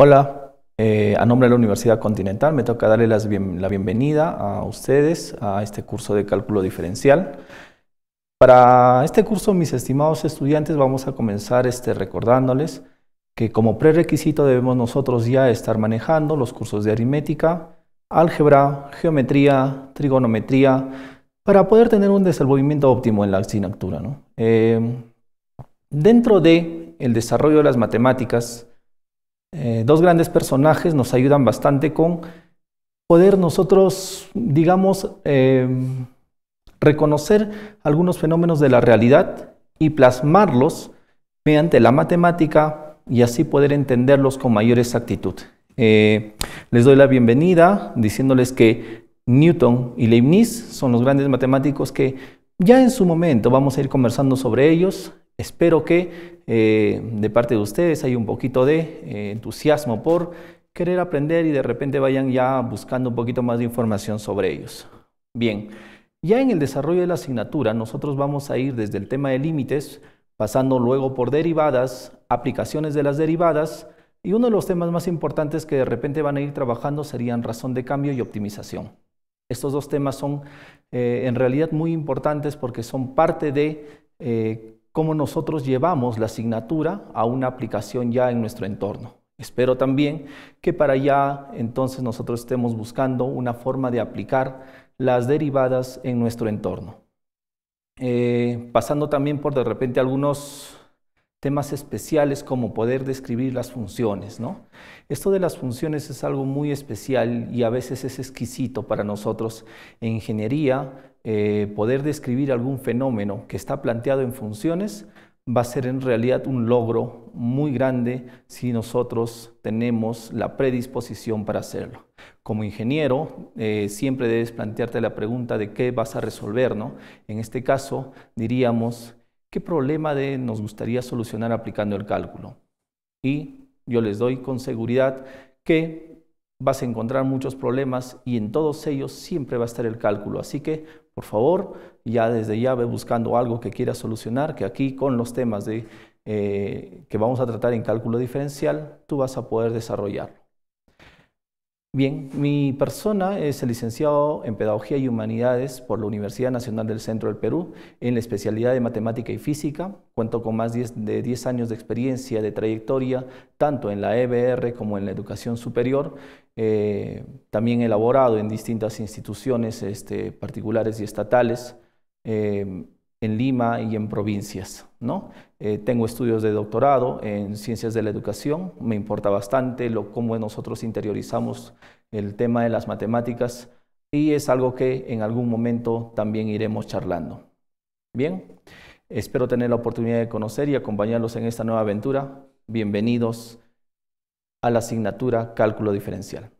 Hola, eh, a nombre de la Universidad Continental me toca darle la bienvenida a ustedes a este curso de cálculo diferencial. Para este curso, mis estimados estudiantes, vamos a comenzar este, recordándoles que como prerequisito debemos nosotros ya estar manejando los cursos de aritmética, álgebra, geometría, trigonometría, para poder tener un desenvolvimiento óptimo en la asignatura. Eh, dentro del el desarrollo de las matemáticas, eh, dos grandes personajes nos ayudan bastante con poder nosotros, digamos, eh, reconocer algunos fenómenos de la realidad y plasmarlos mediante la matemática y así poder entenderlos con mayor exactitud. Eh, les doy la bienvenida diciéndoles que Newton y Leibniz son los grandes matemáticos que ya en su momento vamos a ir conversando sobre ellos. Espero que eh, de parte de ustedes hay un poquito de eh, entusiasmo por querer aprender y de repente vayan ya buscando un poquito más de información sobre ellos. Bien, ya en el desarrollo de la asignatura nosotros vamos a ir desde el tema de límites, pasando luego por derivadas, aplicaciones de las derivadas, y uno de los temas más importantes que de repente van a ir trabajando serían razón de cambio y optimización. Estos dos temas son eh, en realidad muy importantes porque son parte de cómo nosotros llevamos la asignatura a una aplicación ya en nuestro entorno. Espero también que para allá entonces nosotros estemos buscando una forma de aplicar las derivadas en nuestro entorno. Eh, pasando también por de repente algunos temas especiales como poder describir las funciones, ¿no? Esto de las funciones es algo muy especial y a veces es exquisito para nosotros en ingeniería eh, poder describir algún fenómeno que está planteado en funciones va a ser en realidad un logro muy grande si nosotros tenemos la predisposición para hacerlo. Como ingeniero, eh, siempre debes plantearte la pregunta de qué vas a resolver, ¿no? En este caso, diríamos ¿Qué problema de nos gustaría solucionar aplicando el cálculo? Y yo les doy con seguridad que vas a encontrar muchos problemas y en todos ellos siempre va a estar el cálculo. Así que, por favor, ya desde ya ve buscando algo que quieras solucionar, que aquí con los temas de, eh, que vamos a tratar en cálculo diferencial, tú vas a poder desarrollarlo. Bien, mi persona es el licenciado en Pedagogía y Humanidades por la Universidad Nacional del Centro del Perú en la especialidad de Matemática y Física. Cuento con más de 10 años de experiencia, de trayectoria, tanto en la EBR como en la educación superior. Eh, también elaborado en distintas instituciones este, particulares y estatales. Eh, en Lima y en provincias. ¿no? Eh, tengo estudios de doctorado en ciencias de la educación, me importa bastante lo, cómo nosotros interiorizamos el tema de las matemáticas y es algo que en algún momento también iremos charlando. Bien, espero tener la oportunidad de conocer y acompañarlos en esta nueva aventura. Bienvenidos a la asignatura Cálculo Diferencial.